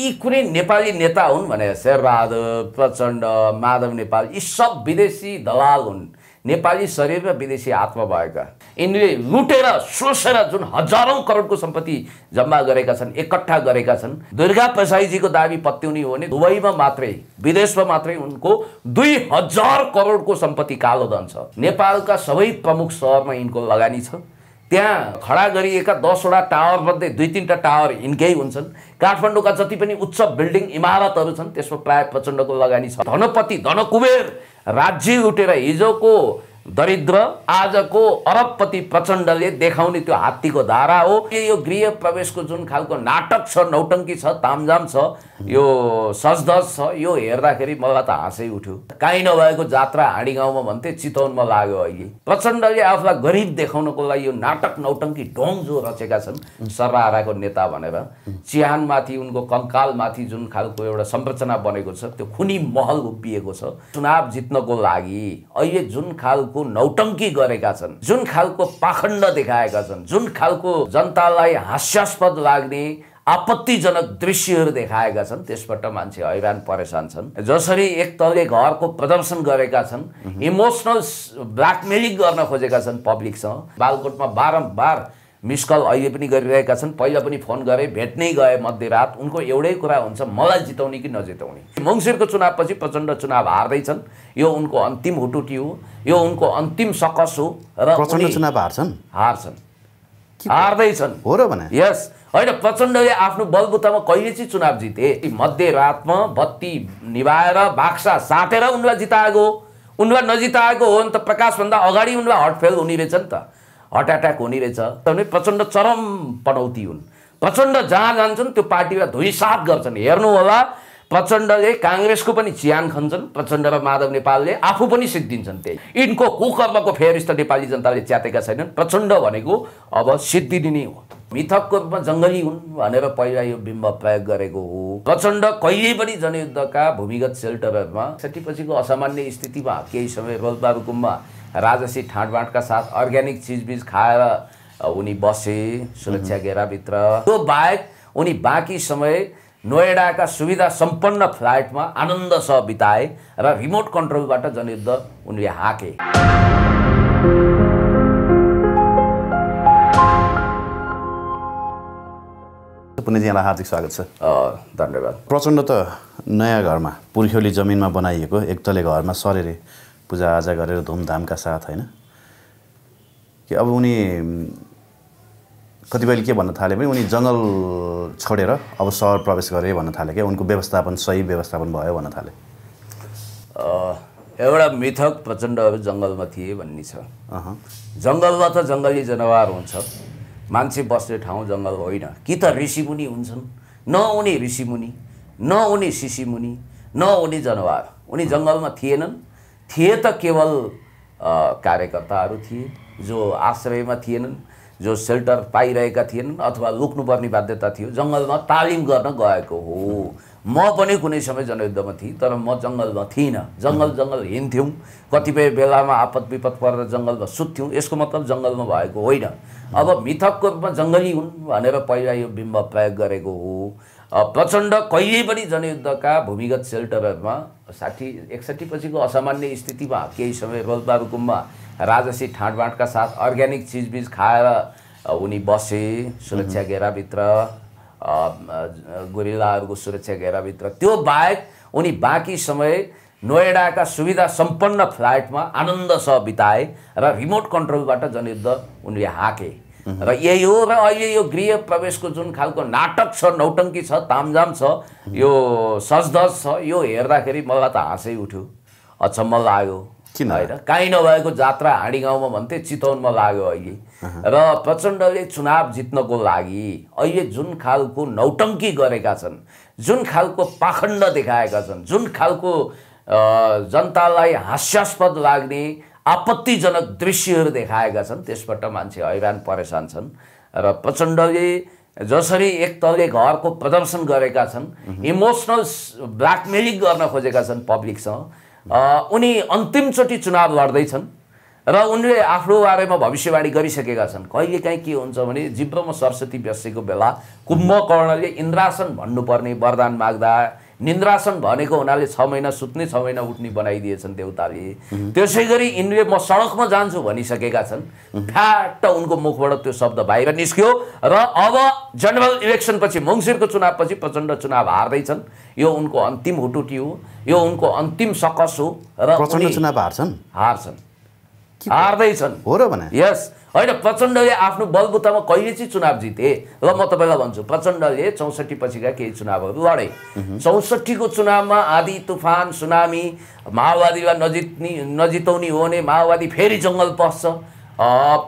यी कुनै नेपाली नेता हुन् भने शेरबहादुर प्रचण्ड माधव नेपाल यी सब विदेशी दलाल हुन् नेपाली शरीर र विदेशी आत्मा भएका यिनले लुटेर सोसेर जुन हजारौँ करोडको सम्पत्ति जम्मा गरेका छन् एकट्ठा गरेका छन् दुर्गा प्रसाईजीको दाबी पत्याउने हो भने दुबईमा मात्रै विदेशमा मात्रै उनको दुई हजार करोडको सम्पत्ति कालो धन छ नेपालका सबै प्रमुख सहरमा यिनको लगानी छ त्यहाँ खडा गरिएका दसवटा टावरमध्ये दुई तिनवटा टावर यिनकै हुन्छन् काठमाडौँका जति पनि उच्च बिल्डिङ इमारतहरू छन् त्यसमा प्रायः प्रचण्डको लगानी छ धनपति धनकुबेर राज्य उठेर हिजोको दरिद्र आजको अरबपति प्रचण्डले देखाउने त्यो हात्तीको धारा हो यो गृह प्रवेशको जुन खालको नाटक छ नौटङ्की छ तामझाम छ यो सजधज छ यो हेर्दाखेरि मलाई त हाँसै उठ्यो काहीँ नभएको जात्रा हाँडी गाउँमा भन्थे चितवनमा लाग्यो अहिले प्रचण्डले आफूलाई गरिब देखाउनको लागि यो नाटक नौटङ्की ढोङ जो रचेका छन् सर्वहाराको नेता भनेर चिहानमाथि उनको कङ्कालमाथि जुन खालको एउटा संरचना बनेको छ त्यो खुनी महल उभिएको छ चुनाव जित्नको लागि अहिले जुन खालको खालको नौटङ्की गरेका छन् जुन खालको पाखण्ड देखाएका छन् जुन खालको जनतालाई हास्यास्पद लाग्ने आपत्तिजनक दृश्यहरू देखाएका छन् त्यसबाट मान्छे हैरान परेसान छन् जसरी एक तले घरको प्रदर्शन गरेका छन् इमोसनल ब्ल्याकमेलिङ गर्न खोजेका छन् पब्लिकसँग बालकोटमा बारम्बार मिस कल अहिले पनि गरिरहेका छन् पहिला पनि फोन गरे भेट्नै गए मध्यरात उनको एउटै कुरा हुन्छ मलाई जिताउने कि नजिताउने मङ्सिरको चुनावपछि प्रचण्ड चुनाव हार्दैछन् यो उनको अन्तिम हुटुटी हो यो उनको अन्तिम सकस हो र प्रचण्ड चुनाव हार्छन् हार्छन् हार्दैछन् हो र भने यस होइन प्रचण्डले आफ्नो बलबुतामा कहिले चाहिँ चुनाव जिते मध्यरातमा बत्ती निभाएर बाक्सा साटेर उनलाई जिताएको हो उनलाई नजिताएको हो नि त प्रकाशभन्दा अगाडि उनलाई हटफेल हुने रहेछ नि त हर्ट एट्याक हुने रहेछ भने प्रचण्ड चरम पनौती हुन् प्रचण्ड जहाँ जान्छन् त्यो पार्टीलाई धुइसाप गर्छन् हेर्नुहोला प्रचण्डले काङ्ग्रेसको पनि च्यान खन्छन् प्रचण्ड र माधव नेपालले आफू पनि सिद्धिन्छन् त्यही यिनको कुकर्मको फेरिस्त नेपाली जनताले च्यातेका छैनन् प्रचण्ड भनेको अब सिद्धि नै हो मिथकको रूपमा जङ्गली हुन् भनेर पहिला यो बिम्ब प्रयोग गरेको हो प्रचण्ड कहिल्यै पनि जनयुद्धका भूमिगत सेल्टरहरूमा त्यसपछि असामान्य स्थितिमा केही समय रोजबारुकुममा राजसी ठाँटबाँटका साथ अर्ग्यानिक चिजबिज खाएर उनी बसे सुरक्षा घेराभित्र त्यो बाहेक उनी बाँकी समय नोएडाका सुविधा सम्पन्न फ्लाइटमा आनन्दसह बिताए र रिमोट कन्ट्रोलबाट जनयुद्ध उनले हाके पुण्यजीलाई हार्दिक स्वागत छ धन्यवाद प्रचण्ड त नयाँ घरमा पुर्ख्यौली जमिनमा बनाइएको एकतले घरमा सरेरे पूजाआजा गरेर धुमधामका साथ होइन कि अब उनी कतिपयले के भन्न थाले पनि उनी जङ्गल छोडेर अब सहर प्रवेश गरे भन्न थाले क्या उनको व्यवस्थापन सही व्यवस्थापन भयो भन्न थाले एउटा मिथक प्रचण्ड जङ्गलमा थिए भन्ने छ जङ्गलमा त जङ्गली जनावर हुन्छ मान्छे बस्ने ठाउँ जङ्गल होइन कि त ऋषिमुनि हुन्छन् न उनी ऋषिमुनि नहुने सिसिमुनि उनी जनावर उनी जङ्गलमा थिएनन् थिए त केवल कार्यकर्ताहरू थिए जो आश्रयमा थिएनन् जो सेल्टर पाइरहेका थिएनन् अथवा लुक्नुपर्ने बाध्यता थियो जङ्गलमा तालिम गर्न गएको हो म पनि कुनै समय जनयुद्धमा थिएँ तर म जङ्गलमा थिइनँ जङ्गल जङ्गल हिँड्थ्यौँ कतिपय बेलामा आपत विपद परेर जङ्गलमा सुत्थ्यौँ यसको मतलब जङ्गलमा भएको होइन अब मिथकको रूपमा जङ्गली हुन् भनेर पहिला यो बिम्ब प्रयोग गरेको हो प्रचण्ड कहिले पनि जनयुद्धका भूमिगत सेल्टरहरूमा साठी एकसाठी पछिको असामान्य स्थितिमा केही समय रोल्पा रुकुममा राजसी ठाँडबाँडका साथ अर्ग्यानिक चिजबिज खाएर उनी बसे सुरक्षा घेराभित्र गोरिलाहरूको सुरक्षा घेराभित्र त्यो बाहेक उनी बाँकी समय नोएडाका सुविधा सम्पन्न फ्लाइटमा आनन्दसह बिताए र रिमोट कन्ट्रोलबाट जनयुद्ध उनले हाके र यही हो र अहिले यो गृह प्रवेशको जुन खालको नाटक छ नौटङ्की छ तामझाम छ यो सजधज छ यो हेर्दाखेरि मलाई त हाँसै उठ्यो अचम्म लाग्यो किन होइन काहीँ नभएको जात्रा हाँडी गाउँमा भन्थे चितवनमा लाग्यो अहिले र प्रचण्डले चुनाव जित्नको लागि अहिले जुन खालको नौटङ्की गरेका छन् जुन खालको पाखण्ड देखाएका छन् जुन खालको जनतालाई हास्यास्पद लाग्ने आपत्तिजनक दृश्यहरू देखाएका छन् त्यसबाट मान्छे हैरान परेसान छन् र प्रचण्डले जसरी एक तले घरको प्रदर्शन गरेका छन् इमोसनल ब्ल्याकमेलिङ गर्न खोजेका छन् पब्लिकसँग उनी अन्तिमचोटि चुनाव लड्दैछन् र उनले आफ्नो बारेमा भविष्यवाणी गरिसकेका छन् कहिलेकाहीँ के हुन्छ भने जिब्रोमा सरस्वती व्यस्यको बेला कुम्भकर्णले इन्द्रासन भन्नुपर्ने वरदान माग्दा निन्द्रासन भनेको हुनाले छ महिना सुत्ने छ महिना उठ्ने बनाइदिएछन् देउताले त्यसै गरी यिनले म सडकमा जान्छु भनिसकेका छन् फ्याट उनको मुखबाट त्यो शब्द बाहिर निस्क्यो र अब जनरल इलेक्सनपछि मङ्सिरको चुनावपछि प्रचण्ड चुनाव हार्दैछन् यो उनको अन्तिम हुटुटी हो यो उनको अन्तिम सकस हो र प्रचण्ड चुनाव हार्छन् हार्छन् हार्दैछन् हो र भने यस होइन प्रचण्डले आफ्नो बलबुतामा कहिले चाहिँ चुनाव जिते र म तपाईँलाई भन्छु प्रचण्डले चौसठी पछिका केही चुनावहरू लडे चौसठीको चुनावमा आदि तुफान सुनामी माओवादीलाई नजित्ने नजिताउने हो भने माओवादी फेरि जङ्गल पस्छ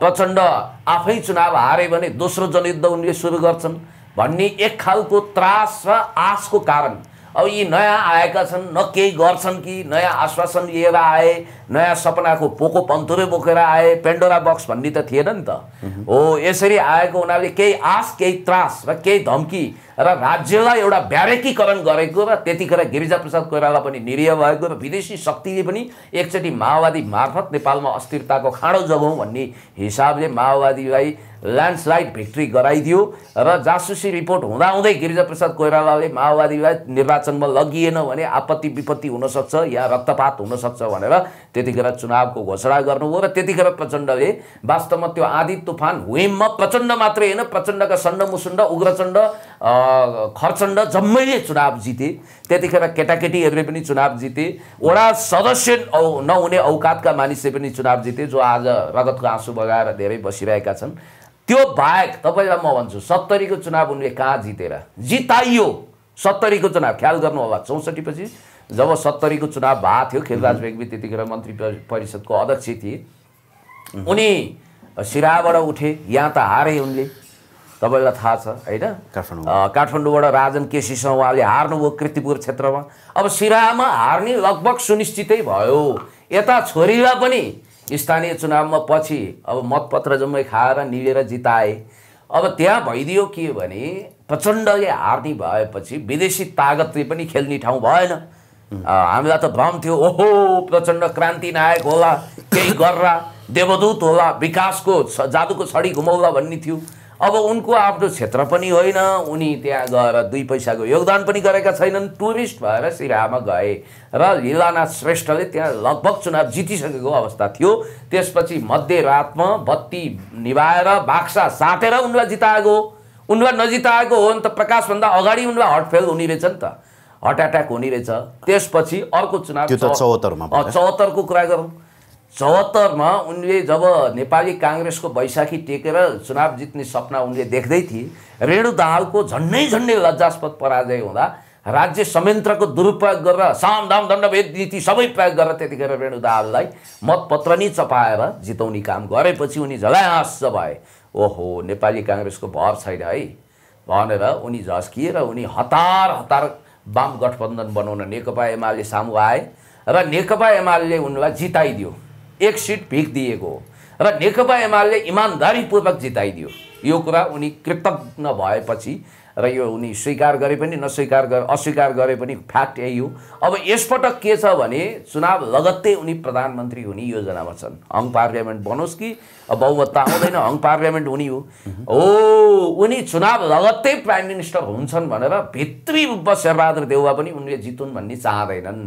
प्रचण्ड आफै चुनाव हारे भने दोस्रो जनयुद्ध उनले सुरु गर्छन् भन्ने एक खालको त्रास र आशको कारण अब यी नयाँ आएका छन् न केही गर्छन् कि नयाँ आश्वासन लिएर आए नयाँ सपनाको पोको पन्तुरै बोकेर आए पेन्डोरा बक्स भन्ने त थिएन नि त हो यसरी आएको हुनाले केही आश केही त्रास र केही धम्की र राज्यलाई एउटा ब्यारेकीकरण गरेको र त्यतिखेर गिरिजाप्रसाद कोइराला पनि निरीह भएको र विदेशी शक्तिले पनि एकचोटि माओवादी मार्फत नेपालमा अस्थिरताको खाँडो जगाउँ भन्ने हिसाबले माओवादीलाई ल्यान्डस्लाइड भिक्ट्री गराइदियो र जासुसी रिपोर्ट हुँदाहुँदै गिरिजाप्रसाद कोइरालाले माओवादीलाई निर्वाचनमा लगिएन भने आपत्ति विपत्ति हुनसक्छ या रक्तपात हुनसक्छ भनेर त्यतिखेर चुनावको घोषणा गर्नुभयो र त्यतिखेर प्रचण्डले वास्तवमा त्यो आँधी तुफान हुइममा प्रचण्ड मात्रै होइन प्रचण्डका सण्ड मुसुण्ड उग्रचण्ड खरचण्ड जम्मैले चुनाव जिते त्यतिखेर केटाकेटीहरूले पनि चुनाव जिते वडा सदस्य औ नहुने औकातका मानिसले पनि चुनाव जिते जो आज रगतको आँसु बगाएर धेरै बसिरहेका छन् त्यो बाहेक तपाईँलाई म भन्छु सत्तरीको चुनाव उनले कहाँ जितेर जिताइयो सत्तरीको चुनाव ख्याल गर्नु होला चौसठी पछि जब सत्तरीको चुनाव भएको थियो खेलराज बेग्मी त्यतिखेर मन्त्री परिषदको अध्यक्ष थिए उनी सिराबाट उठे यहाँ त हारे उनले तपाईँलाई थाहा छ होइन काठमाडौँ काठमाडौँबाट राजन केसीसँग उहाँले हार्नुभयो कृतिपुर क्षेत्रमा अब सिरामा हार्ने लगभग सुनिश्चितै भयो यता छोरीलाई पनि स्थानीय चुनावमा पछि अब मतपत्र जम्मै खाएर निलेर जिताए अब त्यहाँ भइदियो के भने प्रचण्डले हार्ने भएपछि विदेशी तागतले पनि खेल्ने ठाउँ भएन हामीलाई त भ्रम थियो ओहो प्रचण्ड क्रान्ति नायक होला केही गर्ला देवदूत होला विकासको जादुको छडी घुमाउला भन्ने थियो अब उनको आफ्नो क्षेत्र पनि होइन उनी त्यहाँ गएर दुई पैसाको योगदान पनि गरेका छैनन् टुरिस्ट भएर सिरामा गए र लीलानाथ श्रेष्ठले त्यहाँ लगभग चुनाव जितिसकेको अवस्था थियो त्यसपछि मध्यरातमा बत्ती निभाएर बाक्सा साटेर उनलाई जिताएको उनलाई नजिताएको हो नि त प्रकाशभन्दा अगाडि उनलाई हटफेल हुने रहेछ नि त हर्ट एट्याक हुने रहेछ त्यसपछि अर्को चुनाव चौहत्तरमा चौहत्तरको कुरा गरौँ चौहत्तरमा उनले जब नेपाली काङ्ग्रेसको बैशाखी टेकेर चुनाव जित्ने सपना उनले देख्दै थिए रेणु दाहालको झन्डै झन्डै लज्जास्पद पराजय हुँदा राज्य संयन्त्रको दुरुपयोग गरेर साम दाम दण्डभेद नीति सबै प्रयोग गरेर त्यतिखेर रेणु दाहाललाई मतपत्र नै चपाएर जिताउने काम गरेपछि उनी झलाहाँस भए ओहो नेपाली काङ्ग्रेसको भर छैन है भनेर उनी झस्किएर उनी हतार हतार वाम गठबन्धन बनाउन नेकपा एमाले सामु आए र नेकपा एमाले उनलाई जिताइदियो एक सिट भिक दिएको हो र नेकपा एमाले इमान्दारीपूर्वक जिताइदियो यो कुरा उनी कृतज्ञ भएपछि र यो उनी स्वीकार गरे पनि नस्वीकार गरे अस्वीकार गरे पनि फ्याक्ट यही हो अब यसपटक के छ भने चुनाव लगत्तै उनी प्रधानमन्त्री हुने योजनामा छन् हङ पार्लियामेन्ट बनोस् कि बहुमतता आउँदैन हङ पार्लियामेन्ट हुने हो हो उनी चुनाव लगत्तै प्राइम मिनिस्टर हुन्छन् भनेर भित्री रूपमा शेरबहादुर देउवा पनि उनले जितुन् भन्ने चाहँदैनन्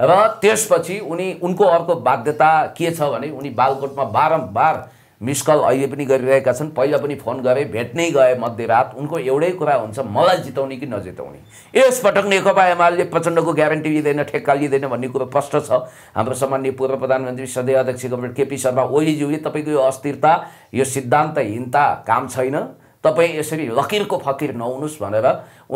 र त्यसपछि उनी उनको अर्को बाध्यता के छ भने उनी बालकोटमा बारम्बार मिस कल अहिले पनि गरिरहेका छन् पहिला पनि फोन गरे भेट्नै गए मध्यरात उनको एउटै कुरा हुन्छ मलाई जिताउने कि नजिताउने यसपटक नेकपा एमाले प्रचण्डको ग्यारेन्टी लिँदैन ठेक्का लिँदैन भन्ने कुरो प्रष्ट छ हाम्रो सामान्य पूर्व प्रधानमन्त्री सधैँ अध्यक्ष केपी शर्मा ओलीज्यूले तपाईँको यो अस्थिरता यो सिद्धान्तहीनता काम छैन तपाईँ यसरी लकिरको फकिर नहुनुहोस् भनेर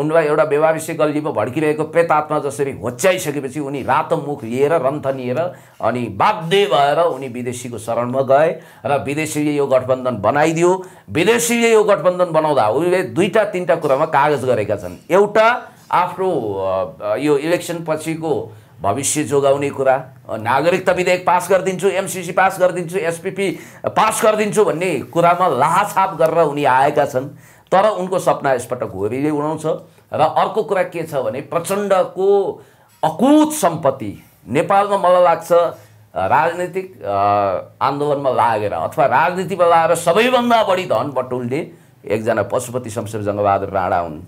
उनलाई एउटा व्यवहारसी गल्लीमा भड्किरहेको प्रेतात्मा जसरी होच्याइसकेपछि उनी रातो मुख लिएर रन्थनिएर अनि बाध्य भएर उनी विदेशीको शरणमा गए र विदेशीले यो गठबन्धन बनाइदियो विदेशीले यो गठबन्धन बनाउँदा उनले दुईवटा तिनवटा कुरामा कागज गरेका छन् एउटा आफ्नो यो इलेक्सन पछिको भविष्य जोगाउने कुरा नागरिकता विधेयक पास गरिदिन्छु एमसिसी पास गरिदिन्छु एसपिपी पास गरिदिन्छु भन्ने कुरामा लाछाप गरेर उनी आएका छन् तर उनको सपना यसपटक घोरीले उडाउँछ र अर्को कुरा के छ भने प्रचण्डको अकुत सम्पत्ति नेपालमा मलाई लाग्छ राजनीतिक आन्दोलनमा लागेर अथवा राजनीतिमा लागेर सबैभन्दा बढी धन बटुल्ने एकजना पशुपति शमशेर जङ्गबहादुर राणा हुन्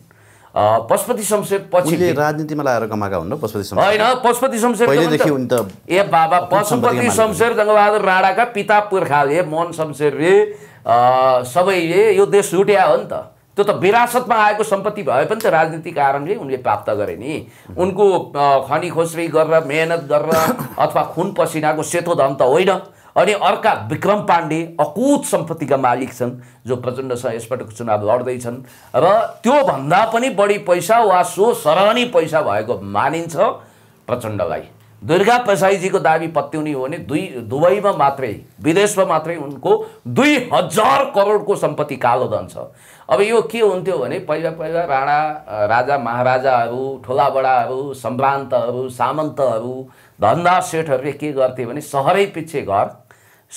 पशुपति शमशेर पछि राजनीतिमा लगाएर कमाएका हुन् पशुपति शमशेर होइन पशुपति शमशेर ए बाबा पशुपति शमशेर जङ्गबहादुर राणाका पिता पुर्खाले मोहन शमशेरले सबैले यो देश छुट्या हो नि त त्यो त विरासतमा आएको सम्पत्ति भए पनि त राजनीति कारणले उनले प्राप्त गरे नि उनको खनी खोस्री गरेर मेहनत गरेर अथवा खुन पसिनाको सेतो धन त होइन अनि अर्का विक्रम पाण्डे अकुत सम्पत्तिका मालिक छन् जो प्रचण्डसँग यसपटक चुनाव लड्दैछन् र त्योभन्दा पनि बढी पैसा वा सो सरहनी पैसा भएको मानिन्छ प्रचण्डलाई दुर्गा पेसाईजीको दाबी पत्याउने हो भने दुई दुबईमा मात्रै विदेशमा मात्रै उनको दुई हजार करोडको सम्पत्ति धन छ अब यो के हुन्थ्यो भने पहिला पहिला राणा राजा महाराजाहरू ठुलाबडाहरू सम्भ्रान्तहरू सामन्तहरू धन्दा सेठहरूले के गर्थे भने सहरै पछि घर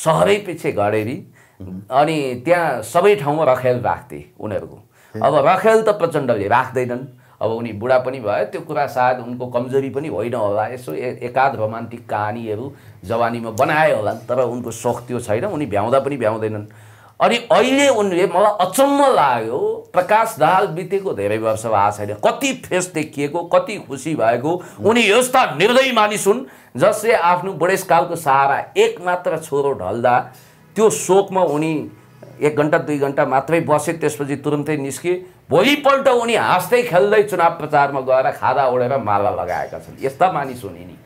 सहरै पछि घडेरी अनि त्यहाँ सबै ठाउँमा रखेल राख्थे उनीहरूको अब रखेल त प्रचण्डले राख्दैनन् अब उनी बुढा पनि भयो त्यो कुरा सायद उनको कमजोरी पनि होइन होला यसो एकाध रोमान्टिक कहानीहरू जवानीमा बनाए होला तर उनको सोख त्यो छैन उनी भ्याउँदा पनि भ्याउँदैनन् अनि अहिले उनले मलाई अचम्म लाग्यो प्रकाश दाल बितेको धेरै वर्ष भएको छैन कति फेस देखिएको कति खुसी भएको उनी यस्ता निर्दयी मानिस हुन् जसले आफ्नो बुढेसकालको सहारा एक मात्र छोरो ढल्दा त्यो शोकमा उनी एक घन्टा दुई घन्टा मात्रै बसे त्यसपछि तुरन्तै निस्के भोलिपल्ट उनी हाँस्दै खेल्दै चुनाव प्रचारमा गएर खादा ओढेर माला लगाएका छन् यस्ता मानिस हुने नि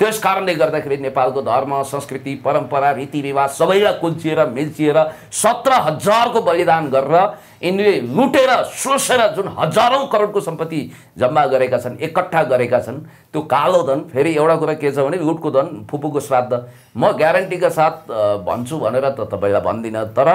त्यस कारणले गर्दाखेरि नेपालको धर्म संस्कृति परम्परा रीतिरिवाज सबैलाई कुल्चिएर मिल्चिएर सत्र हजारको बलिदान गरेर यिनले लुटेर सोसेर जुन हजारौँ करोडको सम्पत्ति जम्मा गरेका छन् एकट्ठा गरेका छन् त्यो कालो धन फेरि एउटा कुरा के छ भने लुटको धन फुपूको श्राद्ध म ग्यारेन्टीका साथ भन्छु भनेर त तपाईँलाई भन्दिनँ तर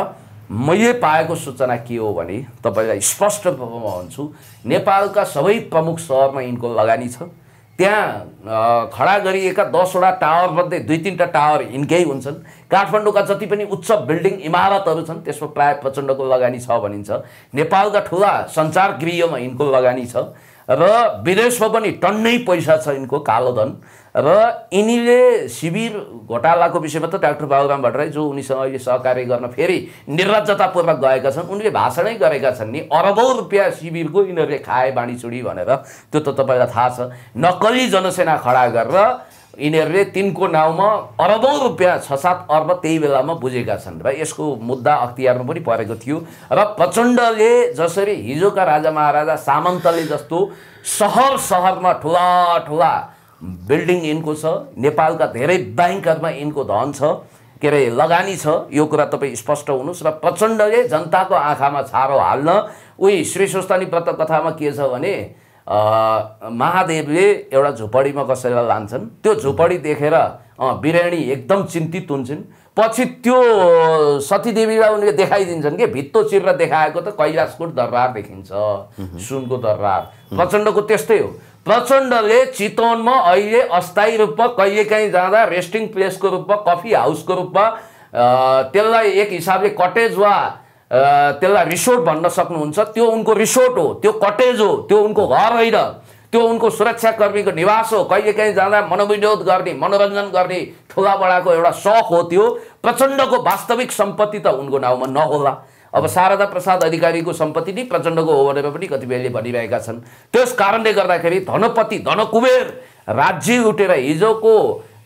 मैले पाएको सूचना के हो भने तपाईँलाई स्पष्ट रूपमा भन्छु नेपालका सबै प्रमुख सहरमा यिनको लगानी छ त्यहाँ खडा गरिएका दसवटा टावरमध्ये दुई तिनवटा टावर यिनकै हुन्छन् काठमाडौँका जति पनि उच्च बिल्डिङ इमारतहरू छन् त्यसमा प्रायः प्रचण्डको लगानी छ भनिन्छ नेपालका ठुला सञ्चार गृहमा यिनको लगानी छ र विदेशमा पनि टन्नै पैसा छ यिनको कालोधन र यिनीले शिविर घोटालाको विषयमा त डाक्टर बाबुराम भट्टराई जो उनीसँग अहिले सहकार्य गर्न फेरि निर्लजतापूर्वक गएका छन् उनले भाषणै गरेका छन् नि अरबौँ रुपियाँ शिविरको यिनीहरूले खाए बाँडीचुडी भनेर त्यो त तपाईँलाई थाहा छ नक्कली जनसेना खडा गरेर यिनीहरूले तिनको नाउँमा अरबौँ रुपियाँ छ सात अर्ब त्यही बेलामा बुझेका छन् र यसको मुद्दा अख्तियारमा पनि परेको थियो र प्रचण्डले जसरी हिजोका राजा महाराजा सामन्तले जस्तो सहर सहरमा ठुला ठुला बिल्डिङ यिनको छ नेपालका धेरै ब्याङ्कहरूमा यिनको धन छ के अरे लगानी छ यो कुरा तपाईँ स्पष्ट हुनुहोस् र प्रचण्डले जनताको आँखामा छारो हाल्न उही श्री स्वस्तानी व्रत कथामा के छ भने महादेवले एउटा झुपडीमा कसैलाई लान्छन् त्यो झुपडी देखेर बिरयाणी एकदम चिन्तित हुन्छन् पछि त्यो सतीदेवीलाई उनले देखाइदिन्छन् कि भित्तो चिरेर देखाएको त कैलाशको दरबार देखिन्छ सुनको दरबार प्रचण्डको त्यस्तै हो प्रचण्डले चितवनमा अहिले अस्थायी रूपमा कहिलेकाहीँ जाँदा रेस्टिङ प्लेसको रूपमा कफी हाउसको रूपमा त्यसलाई एक हिसाबले कटेज वा त्यसलाई रिसोर्ट भन्न सक्नुहुन्छ त्यो उनको रिसोर्ट हो त्यो कटेज हो त्यो उनको घर होइन त्यो उनको सुरक्षाकर्मीको निवास हो कहिलेकाहीँ जाँदा मनोविनोद गर्ने मनोरञ्जन गर्ने ठुला बडाको एउटा सख हो त्यो प्रचण्डको वास्तविक सम्पत्ति त उनको नाउँमा नहोला अब शारदा प्रसाद अधिकारीको सम्पत्ति नै प्रचण्डको हो भनेर पनि कतिपयले भनिरहेका छन् त्यस कारणले गर्दाखेरि धनपति धनकुबेर राज्य उठेर हिजोको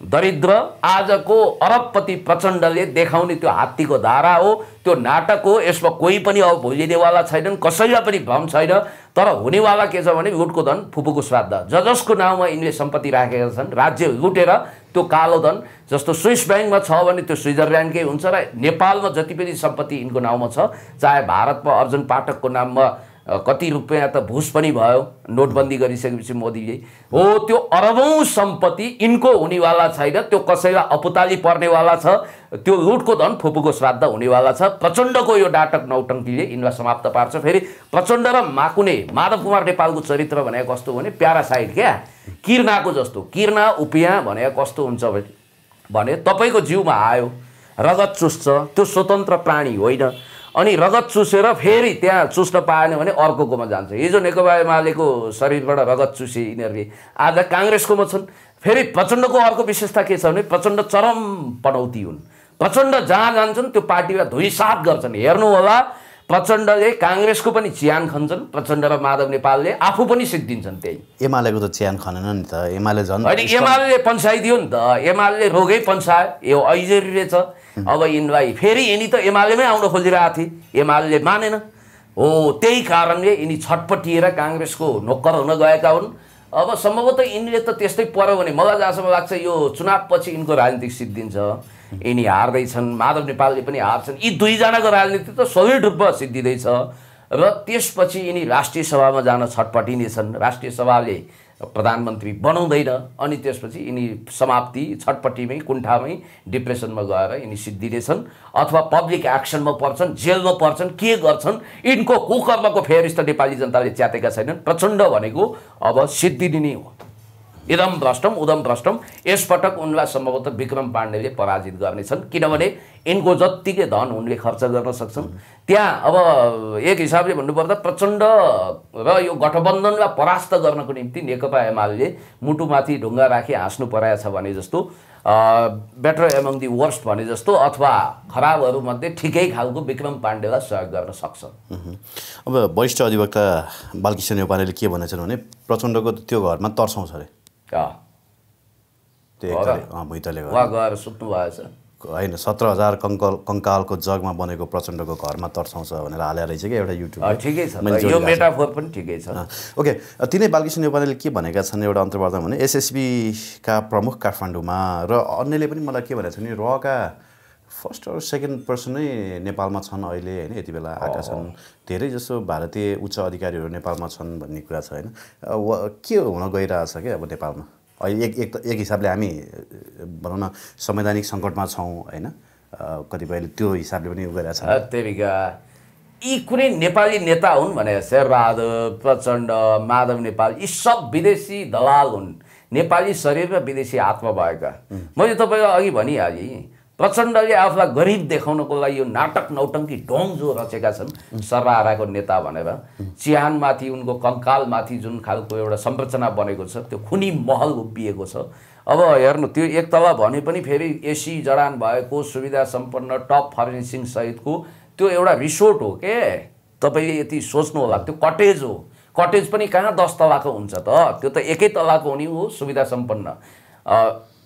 दरिद्र आजको अरबपति प्रचण्डले देखाउने त्यो हात्तीको धारा हो त्यो नाटक हो यसमा कोही पनि अब भुलिनेवाला छैनन् कसैलाई पनि भ्रम छैन तर हुनेवाला के छ भने लुटको धन फुपूको श्राद्ध ज जसको नाउँमा यिनले सम्पत्ति राखेका छन् राज्य लुटेर त्यो कालो धन जस्तो स्विस ब्याङ्कमा छ भने त्यो स्विजरल्यान्डकै हुन्छ र नेपालमा जति पनि सम्पत्ति यिनको नाउँमा छ चाहे भारतमा अर्जुन पाठकको नाममा कति रुपियाँ त भुस पनि भयो नोटबन्दी गरिसकेपछि मोदीले हो त्यो अरबौँ सम्पत्ति यिनको हुनेवाला छैन त्यो कसैलाई अपुताली पर्नेवाला छ त्यो लुटको धन फुपूको श्राद्ध हुनेवाला छ प्रचण्डको यो नाटक नौटङ्कीले यिनलाई समाप्त पार्छ फेरि प्रचण्ड र माकुने माधव कुमार नेपालको चरित्र भनेको कस्तो भने प्यारासाइड क्या किर्नाको जस्तो किर्ना उपियाँ भनेको कस्तो हुन्छ भने तपाईँको जिउमा आयो रगत चुस्छ त्यो स्वतन्त्र प्राणी होइन अनि रगत चुसेर फेरि त्यहाँ चुस्न पाएन भने अर्कोकोमा जान्छ हिजो नेकपा एमालेको शरीरबाट रगत चुसे यिनीहरूले आज काङ्ग्रेसकोमा छन् फेरि प्रचण्डको अर्को विशेषता के छ भने प्रचण्ड चरम पनौती हुन् प्रचण्ड जहाँ जान्छन् त्यो पार्टीलाई धोइसाथ गर्छन् हेर्नु होला प्रचण्डले काङ्ग्रेसको पनि चियान खन्छन् प्रचण्ड र माधव नेपालले आफू पनि सिद्धिन्छन् त्यही एमालेको त चियान खनेन नि त एमाले झन् अहिले एमाले पन्साइदियो नि त एमाले रोगै पन्सायो यो ऐजरी रहेछ अब यिनलाई फेरि यिनी त एमालेमै आउन खोजिरहेको थिए एमाले मानेन हो त्यही कारणले यिनी छटपटिएर काङ्ग्रेसको नोक्कर हुन गएका हुन् अब सम्भवतः यिनले त त्यस्तै पऱ्यो भने मलाई जहाँसम्म लाग्छ यो चुनावपछि यिनको राजनीतिक सिद्धिन्छ यिनी हार्दैछन् माधव नेपालले पनि हार्छन् यी दुईजनाको राजनीति त सलिड रूपमा सिद्धिँदैछ र त्यसपछि यिनी राष्ट्रिय सभामा जान छटपटिनेछन् राष्ट्रिय सभाले प्रधानमन्त्री बनाउँदैन अनि त्यसपछि यिनी समाप्ति छटपट्टिमै कुण्ठामै डिप्रेसनमा गएर यिनी सिद्धिनेछन् अथवा पब्लिक एक्सनमा पर्छन् जेलमा पर्छन् के गर्छन् यिनको कुकर्मको फेरिस्त नेपाली जनताले च्यातेका छैनन् प्रचण्ड भनेको अब सिद्धिदिने हो इदम भ्रष्टम उदम भ्रष्टम यसपटक उनलाई सम्भवतः विक्रम पाण्डेले पराजित गर्नेछन् किनभने यिनको जत्तिकै धन उनले खर्च गर्न सक्छन् त्यहाँ अब एक हिसाबले भन्नुपर्दा प्रचण्ड र यो गठबन्धनलाई परास्त गर्नको निम्ति नेकपा एमाले मुटुमाथि ढुङ्गा राखी हाँस्नु छ भने जस्तो बेटर एमङ दि वर्स्ट भने जस्तो अथवा खराबहरूमध्ये ठिकै खालको विक्रम पाण्डेलाई सहयोग गर्न सक्छ अब वरिष्ठ अधिवक्ता बालकिशन नेपालीले के भनेछन् भने प्रचण्डको त्यो घरमा तर्साउँछ अरे उहाँ गएर सुत्नु भएछ होइन सत्र हजार कङ्कल कङ्कालको जगमा बनेको प्रचण्डको घरमा तर्साउँछ भनेर हालेर रहेछ क्या एउटा युट्युब ठिकै छ यो मेटाफोर पनि ठिकै छ ओके तिनै बालकृष्ण नेपालीले के भनेका छन् एउटा अन्तर्वार्ता भने एसएसबीका प्रमुख काठमाडौँमा र अन्यले पनि मलाई के भनेको छ भने रका फर्स्ट अरू सेकेन्ड पर्सनै नेपालमा छन् अहिले होइन यति बेला आएका छन् धेरै जसो भारतीय उच्च अधिकारीहरू नेपालमा छन् भन्ने कुरा छ होइन के हुन गइरहेछ क्या अब नेपालमा अहिले एक एक एक हिसाबले हामी भनौँ न संवैधानिक सङ्कटमा छौँ होइन कतिपयले त्यो हिसाबले पनि उ गरिरहेछ यी कुनै नेपाली नेता हुन् भने शेरबहादुर प्रचण्ड माधव नेपाल यी सब विदेशी दलाल हुन् नेपाली शरीर र विदेशी आत्मा भएका मैले तपाईँको अघि भनिहालेँ प्रचण्डले आफूलाई गरिब देखाउनको लागि यो नाटक नौटङ्की ढोङ जो रचेका छन् सर्वहाराको नेता भनेर चिहानमाथि उनको कङ्कालमाथि जुन खालको एउटा संरचना बनेको छ त्यो खुनी महल उभिएको छ अब हेर्नु त्यो एक तल भने पनि फेरि एसी जडान भएको सुविधा सम्पन्न टप फर्निसिङ सहितको त्यो एउटा रिसोर्ट हो के तपाईँले यति सोच्नु होला त्यो कटेज हो कटेज पनि कहाँ दस तलाको हुन्छ त त्यो त एकै तलाको हुने हो सुविधा सम्पन्न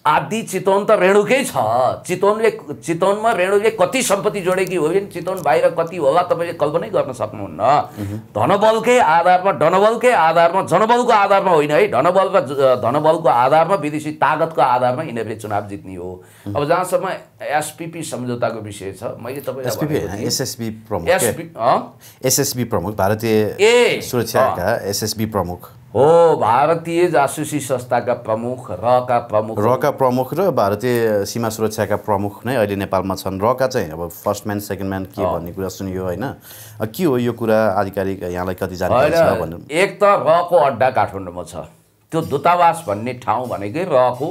आदि चितवन त रेणुकै छ चितवनले चितवनमा रेणुले कति सम्पत्ति जोडेकी हो भने चितवन बाहिर कति होला तपाईँले कल्पनै गर्न सक्नुहुन्न धनबलकै आधारमा धनबलकै आधारमा जनबलको आधारमा होइन है र धनबलको आधारमा विदेशी तागतको आधारमा यिनीहरूले चुनाव जित्ने हो अब जहाँसम्म एसपिपी सम्झौताको विषय छ मैले तपाईँ एसएसबी प्रमुख भारतीय सुरक्षाका एसएसबी प्रमुख हो भारतीय जासुसी संस्थाका प्रमुख रका प्रमुख रका प्रमुख र भारतीय सीमा सुरक्षाका प्रमुख नै अहिले नेपालमा छन् रका चाहिँ अब फर्स्ट म्यान सेकेन्ड म्यान के भन्ने कुरा सुनियो होइन के हो यो कुरा आधिकारिक यहाँलाई कति जानकारी छ भन्नु एक त रको अड्डा काठमाडौँमा छ त्यो दूतावास भन्ने ठाउँ भनेकै रको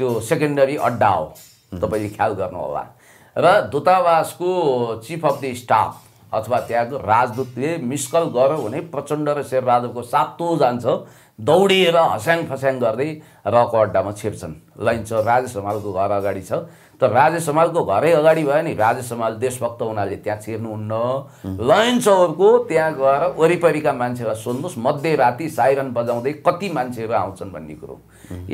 त्यो सेकेन्डरी अड्डा हो तपाईँले ख्याल गर्नु होला र दूतावासको चिफ अफ द स्टाफ अथवा त्यहाँको राजदूतले मिसकल गर्यो भने प्रचण्ड र शेरबहादुरको सातो जान्छ दौडिएर हस्याङ फस्याङ गर्दै रको अड्डामा छिर्छन् लैन्छ राजेश हमालको घर अगाडि छ तर राजेश हमालको घरै अगाडि भयो नि राजेश समाल देशभक्त हुनाले त्यहाँ छिर्नुहुन्न लयन चौरको त्यहाँ गएर वरिपरिका मान्छेलाई सोध्नुहोस् मध्यराति साइरन बजाउँदै कति मान्छेहरू आउँछन् भन्ने कुरो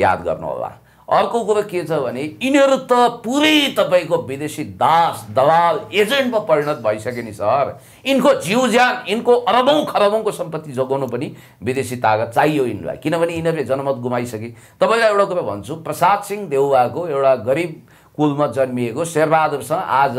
याद गर्नु होला अर्को कुरो के छ भने यिनीहरू त पुरै तपाईँको विदेशी दास दलाल एजेन्टमा परिणत भइसक्यो नि सर यिनको जिउ ज्यान यिनको अरबौँ खरबौँको सम्पत्ति जोगाउनु पनि विदेशी तागत चाहियो यिनलाई किनभने यिनीहरूले जनमत गुमाइसके तपाईँलाई एउटा कुरा भन्छु प्रसाद सिंह देउवाको एउटा गरिब कुलमा जन्मिएको शेरबहादुरसँग आज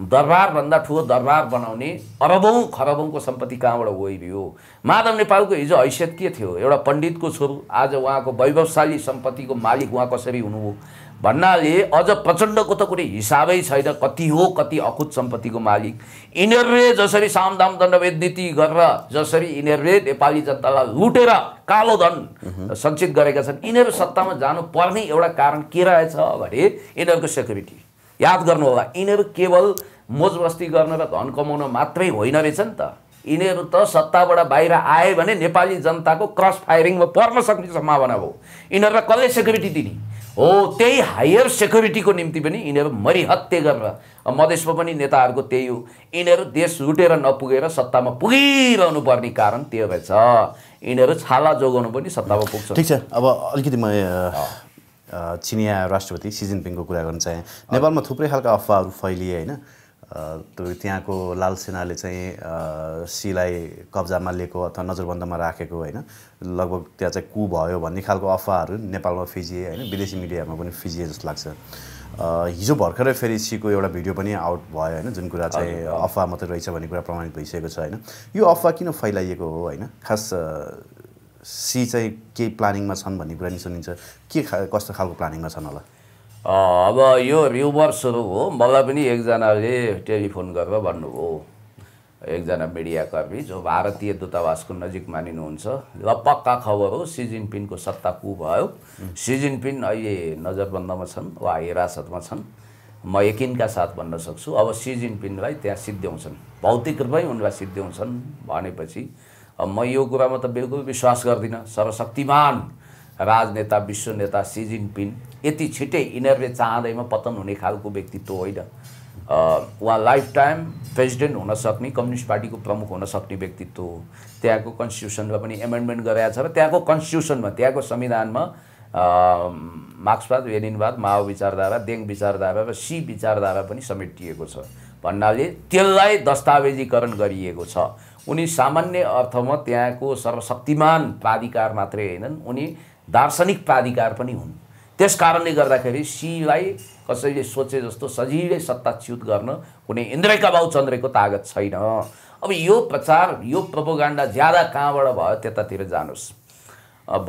दरबारभन्दा ठुलो दरबार बनाउने अरबौँ खरबौँको सम्पत्ति कहाँबाट गइरह्यो माधव नेपालको हिजो हैसियत के थियो एउटा पण्डितको छोरो आज उहाँको वैभवशाली सम्पत्तिको मालिक उहाँ कसरी हुनु हुनुभयो भन्नाले अझ प्रचण्डको त कुनै हिसाबै छैन कति हो कति अकुत सम्पत्तिको मालिक यिनीहरूले जसरी सामदाम दण्डभेद नीति गरेर जसरी यिनीहरूले नेपाली जनतालाई लुटेर कालो धन सञ्चित गरेका छन् यिनीहरू सत्तामा जानुपर्ने एउटा कारण के रहेछ भने यिनीहरूको सेक्युरिटी याद गर्नु होला यिनीहरू केवल मोजबस्ती गर्न र धन कमाउन मात्रै होइन रहेछ नि त यिनीहरू त सत्ताबाट बाहिर आयो भने नेपाली जनताको क्रस फायरिङमा पर्न सक्ने सम्भावना हो यिनीहरूलाई कसले सेक्युरिटी दिने हो त्यही हायर सेक्युरिटीको निम्ति पनि यिनीहरू मरिहत्ते गरेर मधेसमा पनि नेताहरूको त्यही हो यिनीहरू देश लुटेर नपुगेर सत्तामा पुगिरहनु पर्ने कारण त्यो रहेछ यिनीहरू छाला जोगाउनु पनि सत्तामा पुग्छ ठिक छ अब अलिकति म चिनिया राष्ट्रपति सी जिनपिङको कुरा गर्न चाहे नेपालमा थुप्रै खालका अफवाहरू फैलिए होइन त्यो त्यहाँको लाल सेनाले चाहिँ सीलाई कब्जामा लिएको अथवा नजरबन्दमा राखेको होइन लगभग त्यहाँ चाहिँ कु भयो भन्ने खालको अफवाहहरू नेपालमा फिजिए होइन विदेशी मिडियामा पनि फिजिए जस्तो लाग्छ हिजो भर्खरै फेरि सीको एउटा भिडियो पनि आउट भयो होइन जुन कुरा चाहिँ अफवाह मात्रै रहेछ भन्ने कुरा प्रमाणित भइसकेको छ होइन यो अफवाह किन फैलाइएको हो होइन खास सी चाहिँ केही प्लानिङमा छन् भन्ने कुरा नि सुनिन्छ के खा कस्तो खालको प्लानिङमा छन् होला अब यो रिभर्सहरू हो मलाई पनि एकजनाले टेलिफोन गरेर भन्नुभयो एकजना मिडियाकर्मी जो भारतीय दूतावासको नजिक मानिनुहुन्छ र पक्का खबर हो सिजिनपिनको पिनको सत्ता कु भयो सिजिनपिन अहिले नजरबन्दमा छन् वा हिरासतमा छन् म यकिनका साथ भन्न सक्छु अब सिजिनपिनलाई पिनलाई त्यहाँ सिद्ध्याउँछन् भौतिक रूपमै उनलाई सिद्ध्याउँछन् भनेपछि म यो कुरामा त बिल्कुल विश्वास गर्दिनँ सर्वशक्तिमान राजनेता विश्व नेता सी जिनपिङ यति छिटै यिनीहरूले चाहँदैमा पतन हुने खालको व्यक्तित्व होइन उहाँ लाइफ टाइम प्रेसिडेन्ट हुन सक्ने कम्युनिस्ट पार्टीको प्रमुख हुन सक्ने व्यक्तित्व हो त्यहाँको कन्स्टिट्युसनमा पनि एमेन्डमेन्ट गराएको छ र त्यहाँको कन्स्टिट्युसनमा त्यहाँको संविधानमा मार्क्सवाद लेनिनवाद माओ विचारधारा देङ विचारधारा र सी विचारधारा पनि समेटिएको छ भन्नाले त्यसलाई दस्तावेजीकरण गरिएको छ उनी सामान्य अर्थमा त्यहाँको सर्वशक्तिमान प्राधिकार मात्रै होइनन् उनी दार्शनिक प्राधिकार पनि हुन् त्यस कारणले गर्दाखेरि सीलाई कसैले सोचे जस्तो सजिलै सत्ताच्युत गर्न कुनै इन्द्रका बाउ चन्द्रको तागत छैन अब यो प्रचार यो प्रपोगाण्डा ज्यादा कहाँबाट भयो त्यतातिर जानुहोस्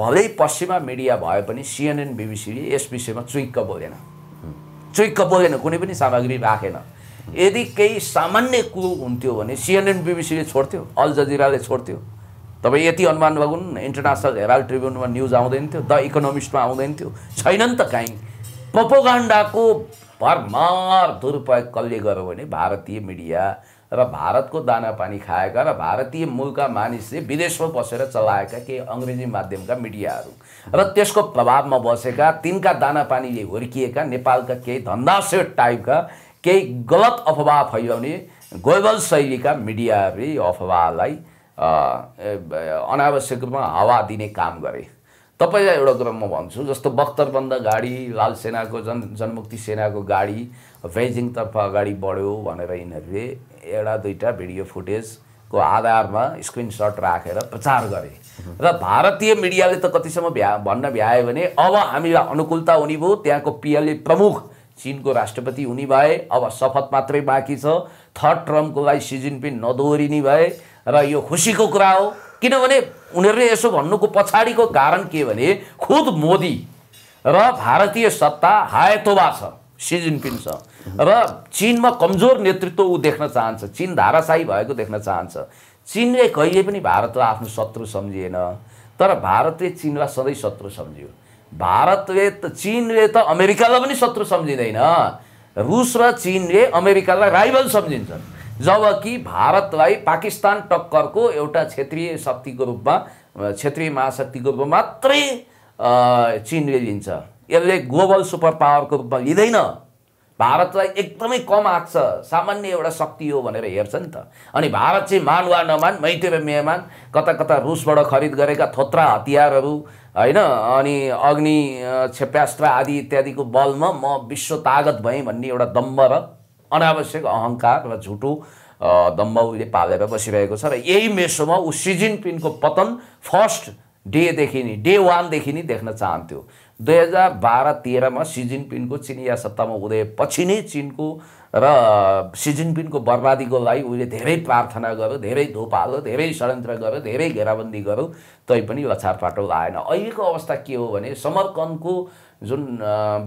भलै पश्चिमा मिडिया भए पनि सिएनएन बिबिसीले यस विषयमा चुइक्क बोलेन चुइक्क बोलेन कुनै पनि सामग्री राखेन यदि केही सामान्य कुरो हुन्थ्यो भने सिएनएन बिबिसीले छोड्थ्यो अल जजिराले छोड्थ्यो तपाईँ यति अनुमान भगुन् इन्टरनेसनल हेराल्ड ट्रिब्युनमा न्युज आउँदैन थियो द इकोनोमिस्टमा आउँदैन थियो छैन नि त काहीँ पपोगान्डाको भरमार दुरुपयोग कसले गर्यो भने भारतीय मिडिया र भारतको दाना पानी खाएका र भारतीय मूलका मानिसले विदेशमा बसेर चलाएका केही अङ्ग्रेजी माध्यमका मिडियाहरू र त्यसको प्रभावमा बसेका तिनका पानीले हुर्किएका नेपालका केही सेट टाइपका केही गलत अफवाह फैलाउने गोबल शैलीका मिडियाले अफवाहलाई अनावश्यक रूपमा हावा दिने काम गरे तपाईँलाई एउटा कुरा म भन्छु जस्तो बख्तरबन्द गाडी लाल सेनाको जन जनमुक्ति सेनाको गाडी बेजिङतर्फ अगाडि बढ्यो भनेर यिनीहरूले एउटा दुईवटा भिडियो फुटेजको आधारमा स्क्रिनसट राखेर प्रचार गरे र भारतीय मिडियाले त कतिसम्म भ्या भन्न भ्यायो भने अब हामीलाई अनुकूलता हुने भयो त्यहाँको पिएलए प्रमुख चिनको राष्ट्रपति हुने भए अब शपथ मात्रै बाँकी छ थर्ड टर्मको लागि सी जिनपिङ नदोहोरिने भए र यो खुसीको कुरा हो किनभने उनीहरूले यसो भन्नुको पछाडिको कारण के भने खुद मोदी र भारतीय सत्ता हायतोबा छ सी जिनपिङ छ र चिनमा कमजोर नेतृत्व ऊ देख्न चाहन्छ चिन धाराशाही भएको देख्न चाहन्छ चिनले कहिले पनि भारतलाई आफ्नो शत्रु सम्झिएन तर भारतले चिनलाई सधैँ शत्रु सम्झ्यो भारतले त चिनले त अमेरिकालाई पनि शत्रु सम्झिँदैन रुस र चिनले अमेरिकालाई राइभल सम्झिन्छन् जबकि भारतलाई पाकिस्तान टक्करको एउटा क्षेत्रीय शक्तिको रूपमा क्षेत्रीय महाशक्तिको रूपमा मात्रै चिनले लिन्छ यसले ग्लोबल सुपर पावरको रूपमा लिँदैन भारतलाई एकदमै कम आएको छ सामान्य एउटा शक्ति हो भनेर हेर्छ नि त अनि भारत चाहिँ मान वा नमान मैत्री र मेहमान कता कता रुसबाट खरिद गरेका थोत्रा हतियारहरू होइन अनि अग्नि क्षेप्यास्त्र आदि इत्यादिको बलमा म विश्व तागत भएँ भन्ने एउटा दम्ब र अनावश्यक अहङ्कार र झुटो दम्ब उसले पालेर बसिरहेको छ र यही मेसोमा ऊ सिजिनपिनको पतन फर्स्ट डेदेखि नै डे वानदेखि नै देख्न चाहन्थ्यो दुई हजार बाह्र तेह्रमा सिजिनपिनको चिनिया सत्तामा उदयपछि नै चिनको र सिजिनपिनको बर्बादीको लागि उसले धेरै प्रार्थना गर्यो धेरै धोप हाल्यो धेरै षड्यन्त्र गर्यो धेरै घेराबन्दी गर्यो तैपनि लछारपाटो आएन अहिलेको अवस्था के हो भने समरकन्दको जुन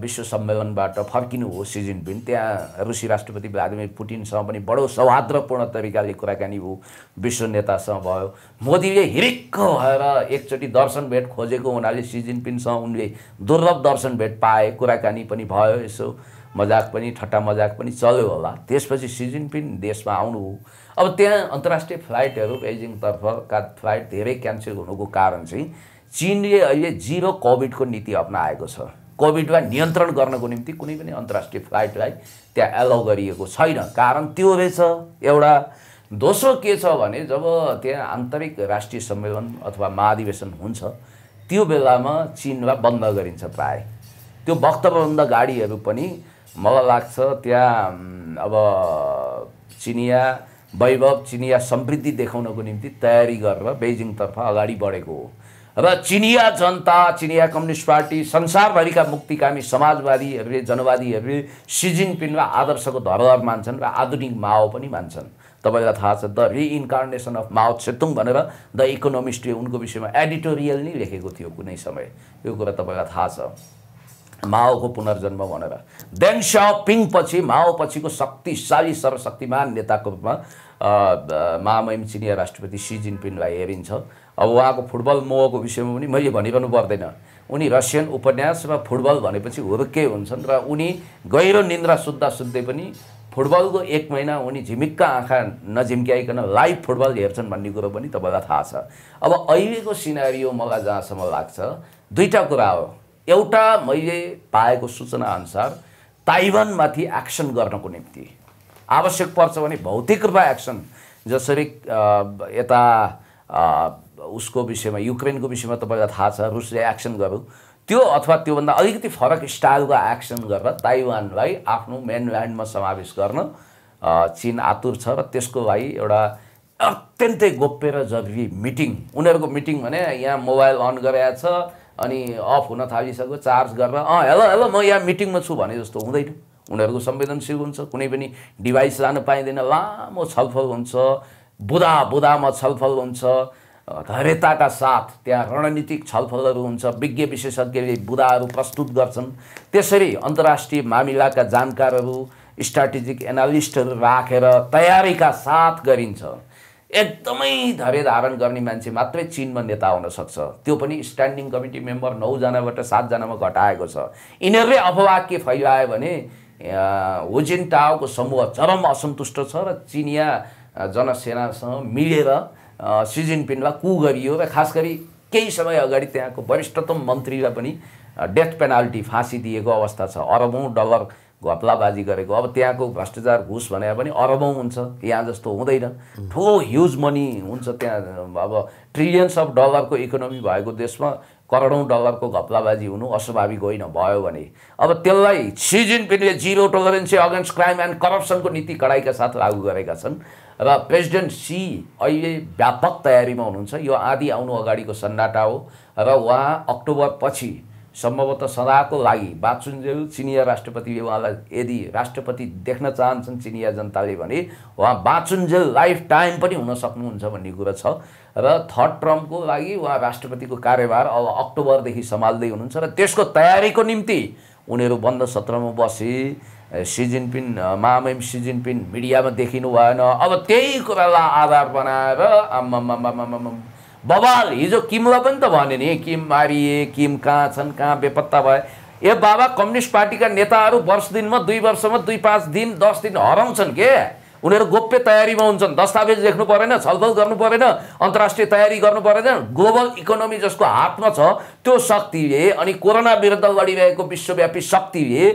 विश्व सम्मेलनबाट फर्किनु हो सी जिनपिङ त्यहाँ रुसी राष्ट्रपति भ्लादिमिर पुटिनसँग पनि बडो सौहार्द्रपूर्ण तरिकाले कुराकानी भयो विश्व नेतासँग भयो मोदीले हिरिक्क भएर एकचोटि दर्शन भेट खोजेको हुनाले सी जिनपिङसँग उनले दुर्लभ दर्शन भेट पाए कुराकानी पनि भयो यसो मजाक पनि ठट्टा मजाक पनि चल्यो होला त्यसपछि सी जिनपिङ देशमा आउनु हो अब त्यहाँ अन्तर्राष्ट्रिय फ्लाइटहरू बेजिङतर्फका फ्लाइट धेरै क्यान्सल हुनुको कारण चाहिँ चिनले अहिले जिरो कोभिडको नीति अप्नाएको छ कोभिडमा नियन्त्रण गर्नको निम्ति कुनै पनि अन्तर्राष्ट्रिय फ्लाइटलाई त्यहाँ एलाउ गरिएको छैन कारण त्यो रहेछ एउटा दोस्रो के छ भने जब त्यहाँ आन्तरिक राष्ट्रिय सम्मेलन अथवा महाधिवेशन हुन्छ त्यो बेलामा चिनमा बन्द गरिन्छ प्राय त्यो वक्तबन्द गाडीहरू पनि मलाई लाग्छ त्यहाँ अब चिनिया वैभव चिनिया समृद्धि देखाउनको निम्ति तयारी गरेर बेजिङतर्फ अगाडि बढेको हो र चिनिया जनता चिनिया कम्युनिस्ट पार्टी संसारभरिका मुक्तिकामी समाजवादीहरूले जनवादीहरूले सी आदर्शको धरोहर मान्छन् र आधुनिक माओ पनि मान्छन् तपाईँलाई थाहा छ the reincarnation of Mao Tse-tung भनेर द इकोनोमिस्टले उनको विषयमा एडिटोरियल नै लेखेको थियो कुनै समय यो कुरा तपाईँलाई थाहा छ माओको पुनर्जन्म भनेर देङ सपिङ पछि माओ पछिको शक्तिशाली सर्वशक्तिमान नेताको रूपमा महामहिम चिनिया राष्ट्रपति सी जिनपिङलाई हेरिन्छ अब उहाँको फुटबल मोहको विषयमा पनि मैले भनिरहनु पर्दैन उनी रसियन उपन्यासमा फुटबल भनेपछि हुर्के हुन्छन् र उनी गहिरो निन्द्रा सुत्दा सुत्दै पनि फुटबलको एक महिना उनी झिमिक्का आँखा नझिम्क्याइकन लाइभ फुटबल हेर्छन् भन्ने कुरो पनि तपाईँलाई थाहा छ अब अहिलेको सिनारियो मलाई जहाँसम्म लाग्छ दुईवटा कुरा हो एउटा मैले पाएको सूचना अनुसार ताइवानमाथि एक्सन गर्नको निम्ति आवश्यक पर्छ भने भौतिक रूपमा एक्सन जसरी यता उसको विषयमा युक्रेनको विषयमा तपाईँलाई थाहा छ रुसले एक्सन गर्यो त्यो अथवा त्योभन्दा अलिकति फरक स्टाइलको एक्सन गरेर ताइवानलाई आफ्नो मेन ल्यान्डमा समावेश गर्न चिन आतुर छ र त्यसको लागि एउटा अत्यन्तै गोप्य र जरुरी मिटिङ उनीहरूको मिटिङ भने यहाँ मोबाइल अन गराएको छ अनि अफ हुन थालिसक्यो चार्ज गरेर अँ हेलो हेलो म यहाँ मिटिङमा छु भने जस्तो हुँदैन उनीहरूको संवेदनशील हुन्छ कुनै पनि डिभाइस लानु पाइँदैन लामो छलफल हुन्छ बुधा बुधामा छलफल हुन्छ धैर्यताका साथ त्यहाँ रणनीतिक छलफलहरू हुन्छ विज्ञ विशेषज्ञले बुदाहरू प्रस्तुत गर्छन् त्यसरी अन्तर्राष्ट्रिय मामिलाका जानकारहरू स्ट्राटेजिक एनालिस्टहरू राखेर तयारीका साथ गरिन्छ एकदमै धैर्य धारण गर्ने मान्छे मात्रै चिनमा नेता हुनसक्छ त्यो पनि स्ट्यान्डिङ कमिटी मेम्बर नौजनाबाट सातजनामा घटाएको छ यिनीहरूले अफवा के फैलायो भने होजिन टाओको समूह चरम असन्तुष्ट छ र चिनिया जनसेनासँग मिलेर सी जिनपिङलाई कु गरियो र खास गरी केही समय अगाडि त्यहाँको वरिष्ठतम मन्त्रीलाई पनि डेथ पेनाल्टी फाँसी दिएको अवस्था छ अरबौँ डलर घपलाबाजी गरेको अब त्यहाँको भ्रष्टाचार घुस भने पनि अरबौँ हुन्छ यहाँ जस्तो हुँदैन ठुलो ह्युज मनी हुन्छ त्यहाँ अब ट्रिलियन्स अफ डलरको इकोनोमी भएको देशमा करोडौँ डलरको घपलाबाजी हुनु अस्वाभाविक होइन भयो भने अब त्यसलाई सी जिनपिङले zero tolerancy against crime and करप्सनको नीति कडाइका साथ लागू गरेका छन् र प्रेसिडेन्ट सी अहिले व्यापक तयारीमा हुनुहुन्छ यो आधी आउनु अगाडिको सन्नाटा हो र उहाँ अक्टोबर पछि सम्भवतः सदाको लागि बाचुन्जेल चिनिया राष्ट्रपति उहाँलाई यदि राष्ट्रपति देख्न चाहन्छन् चिनिया जनताले भने उहाँ बाचुन्जेल लाइफ टाइम पनि हुन सक्नुहुन्छ भन्ने कुरा छ र थर्ड ट्रम्पको लागि उहाँ राष्ट्रपतिको कार्यभार अब अक्टोबरदेखि सम्हाल्दै हुनुहुन्छ र त्यसको तयारीको निम्ति उनीहरू बन्द सत्रमा बसे सी जिनपिन मामएम सी जिनपिन मिडियामा देखिनु भएन अब त्यही कुरालाई आधार बनाएर आम्मा बबाल हिजो किमलाई पनि त भने नि किम मारिए किम कहाँ छन् कहाँ बेपत्ता भए ए बाबा कम्युनिस्ट पार्टीका नेताहरू वर्ष दिनमा दुई वर्षमा दुई पाँच दिन दस दिन हराउँछन् के उनीहरू गोप्य तयारीमा हुन्छन् दस्तावेज लेख्नु परेन छलफल गर्नु परेन अन्तर्राष्ट्रिय तयारी गर्नु परेन ग्लोबल इकोनोमी जसको हातमा छ त्यो शक्तिले अनि कोरोना विरुद्ध लडिरहेको विश्वव्यापी शक्तिले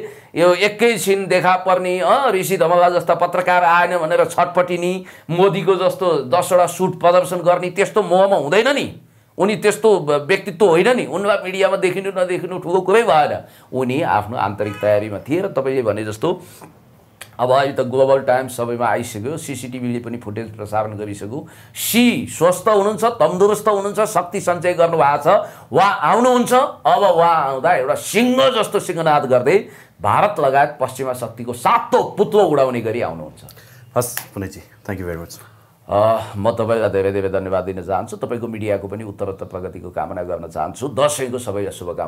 यो एकैछिन देखा पर्ने ऋषि धमला जस्ता पत्रकार आएन भनेर छटपटिने मोदीको जस्तो दसवटा सुट प्रदर्शन गर्ने त्यस्तो मोहमा हुँदैन नि उनी त्यस्तो व्यक्तित्व होइन नि उनलाई मिडियामा देखिनु नदेखिनु ठुलो कुरै भएन उनी आफ्नो आन्तरिक तयारीमा थिए र तपाईँले भने जस्तो अब अहिले त ग्लोबल टाइम्स सबैमा आइसक्यो सिसिटिभीले पनि फुटेज प्रसारण गरिसक्यो सी स्वस्थ हुनुहुन्छ तन्दुरुस्त हुनुहुन्छ शक्ति सञ्चय गर्नुभएको छ उहाँ आउनुहुन्छ अब उहाँ आउँदा एउटा सिंह जस्तो सिंहनाद गर्दै भारत लगायत पश्चिमा शक्तिको सातो पुत्लो उडाउने गरी आउनुहुन्छ हस् पुनैजी थ्याङ्क यू भेरी मच म तपाईँलाई धेरै धेरै धन्यवाद दिन चाहन्छु तपाईँको मिडियाको पनि उत्तरोत्तर प्रगतिको कामना गर्न चाहन्छु दसैँको सबैलाई शुभकामना